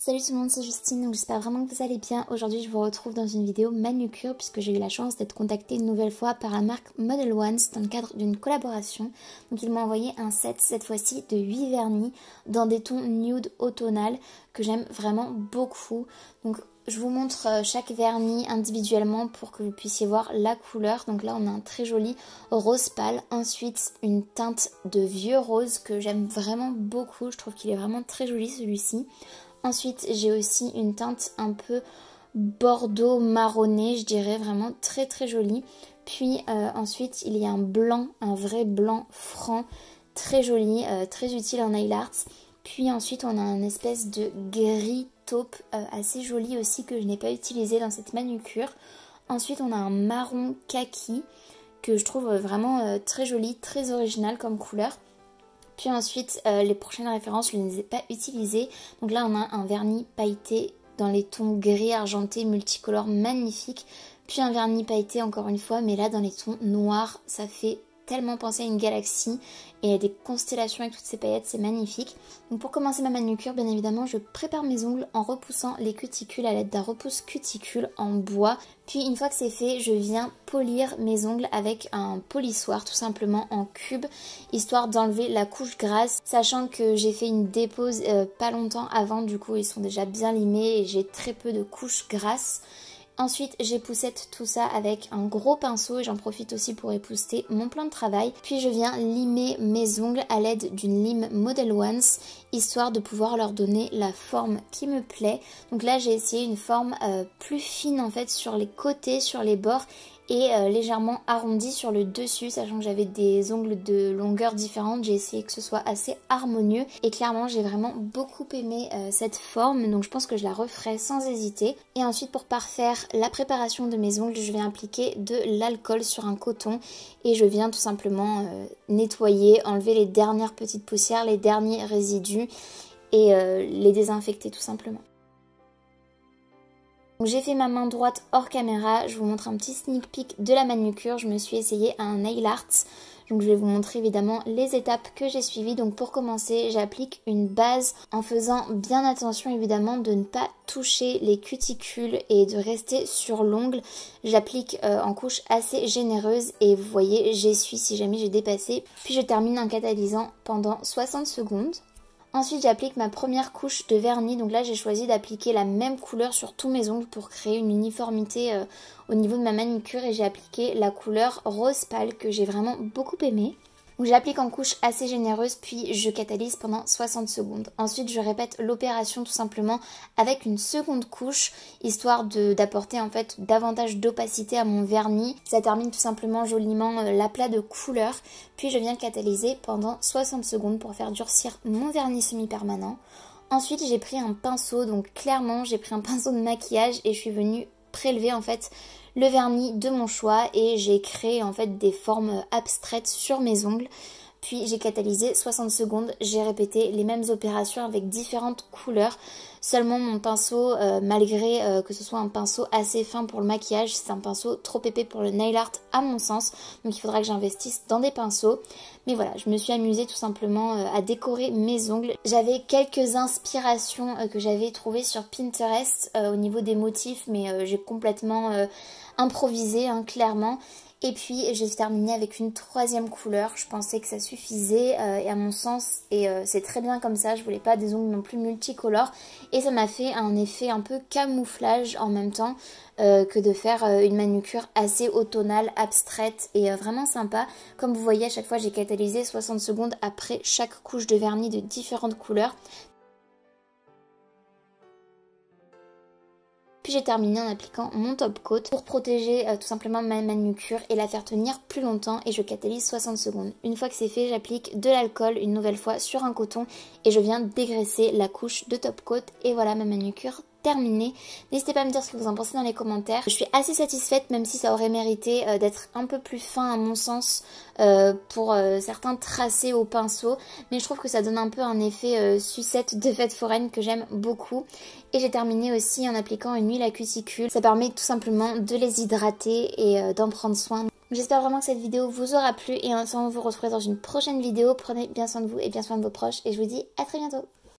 Salut tout le monde, c'est Justine, donc j'espère vraiment que vous allez bien. Aujourd'hui je vous retrouve dans une vidéo manucure puisque j'ai eu la chance d'être contactée une nouvelle fois par la marque Model Ones dans le cadre d'une collaboration. Donc ils m'ont envoyé un set cette fois-ci de 8 vernis dans des tons nude automnal que j'aime vraiment beaucoup. Donc je vous montre euh, chaque vernis individuellement pour que vous puissiez voir la couleur. Donc là, on a un très joli rose pâle. Ensuite, une teinte de vieux rose que j'aime vraiment beaucoup. Je trouve qu'il est vraiment très joli celui-ci. Ensuite, j'ai aussi une teinte un peu bordeaux marronné, je dirais vraiment très très jolie. Puis euh, ensuite, il y a un blanc, un vrai blanc franc, très joli, euh, très utile en nail art. Puis ensuite, on a un espèce de gris taupe euh, assez joli aussi que je n'ai pas utilisé dans cette manucure. Ensuite, on a un marron kaki que je trouve vraiment très joli, très original comme couleur. Puis ensuite, euh, les prochaines références, je ne les ai pas utilisées. Donc là, on a un vernis pailleté dans les tons gris argenté, multicolore, magnifique. Puis un vernis pailleté encore une fois, mais là dans les tons noirs, ça fait tellement penser à une galaxie et à des constellations avec toutes ces paillettes, c'est magnifique. Donc pour commencer ma manucure, bien évidemment, je prépare mes ongles en repoussant les cuticules à l'aide d'un repousse cuticule en bois. Puis une fois que c'est fait, je viens polir mes ongles avec un polissoir tout simplement en cube, histoire d'enlever la couche grasse, sachant que j'ai fait une dépose euh, pas longtemps avant, du coup ils sont déjà bien limés et j'ai très peu de couches grasse. Ensuite, j'époussette tout ça avec un gros pinceau et j'en profite aussi pour épousseter mon plan de travail. Puis je viens limer mes ongles à l'aide d'une lime Model Ones, histoire de pouvoir leur donner la forme qui me plaît. Donc là, j'ai essayé une forme euh, plus fine en fait sur les côtés, sur les bords et euh, légèrement arrondi sur le dessus, sachant que j'avais des ongles de longueur différente, j'ai essayé que ce soit assez harmonieux et clairement j'ai vraiment beaucoup aimé euh, cette forme, donc je pense que je la referai sans hésiter. Et ensuite pour parfaire la préparation de mes ongles, je vais appliquer de l'alcool sur un coton et je viens tout simplement euh, nettoyer, enlever les dernières petites poussières, les derniers résidus et les désinfecter tout simplement. J'ai fait ma main droite hors caméra, je vous montre un petit sneak peek de la manucure, je me suis essayée à un nail art. Donc je vais vous montrer évidemment les étapes que j'ai suivies. Donc pour commencer, j'applique une base en faisant bien attention évidemment de ne pas toucher les cuticules et de rester sur l'ongle. J'applique euh, en couche assez généreuse et vous voyez j'essuie si jamais j'ai dépassé. Puis je termine en catalysant pendant 60 secondes. Ensuite, j'applique ma première couche de vernis. Donc là, j'ai choisi d'appliquer la même couleur sur tous mes ongles pour créer une uniformité euh, au niveau de ma manicure. Et j'ai appliqué la couleur rose pâle que j'ai vraiment beaucoup aimée. Donc j'applique en couche assez généreuse puis je catalyse pendant 60 secondes. Ensuite je répète l'opération tout simplement avec une seconde couche histoire d'apporter en fait davantage d'opacité à mon vernis. Ça termine tout simplement joliment euh, l'aplat de couleur puis je viens catalyser pendant 60 secondes pour faire durcir mon vernis semi-permanent. Ensuite, j'ai pris un pinceau, donc clairement, j'ai pris un pinceau de maquillage et je suis venue prélever en fait le vernis de mon choix et j'ai créé en fait des formes abstraites sur mes ongles. Puis j'ai catalysé 60 secondes, j'ai répété les mêmes opérations avec différentes couleurs Seulement mon pinceau, euh, malgré euh, que ce soit un pinceau assez fin pour le maquillage, c'est un pinceau trop épais pour le nail art à mon sens. Donc il faudra que j'investisse dans des pinceaux. Mais voilà, je me suis amusée tout simplement euh, à décorer mes ongles. J'avais quelques inspirations que j'avais trouvées sur Pinterest au niveau des motifs, mais j'ai complètement improvisé, hein, clairement. Et puis j'ai terminé avec une troisième couleur, je pensais que ça suffisait et à mon sens, et c'est très bien comme ça, je voulais pas des ongles non plus multicolores et ça m'a fait un effet un peu camouflage en même temps euh, que de faire euh, une manucure assez automnale, abstraite et euh, vraiment sympa. Comme vous voyez à chaque fois j'ai catalysé 60 secondes après chaque couche de vernis de différentes couleurs. Puis j'ai terminé en appliquant mon top coat pour protéger euh, tout simplement ma manucure et la faire tenir plus longtemps et je catalyse 60 secondes. Une fois que c'est fait, j'applique de l'alcool une nouvelle fois sur un coton et je viens dégraisser la couche de top coat et voilà ma manucure terminé. N'hésitez pas à me dire ce que vous en pensez dans les commentaires. Je suis assez satisfaite, même si ça aurait mérité euh, d'être un peu plus fin à mon sens euh, pour euh, certains tracés au pinceau. Mais je trouve que ça donne un peu un effet sucette de fête foraine que j'aime beaucoup. Et j'ai terminé aussi en appliquant une huile à cuticule. Ça permet tout simplement de les hydrater et d'en prendre soin. J'espère vraiment que cette vidéo vous aura plu et ensemble on vous retrouve dans une prochaine vidéo. Prenez bien soin de vous et bien soin de vos proches et je vous dis à très bientôt.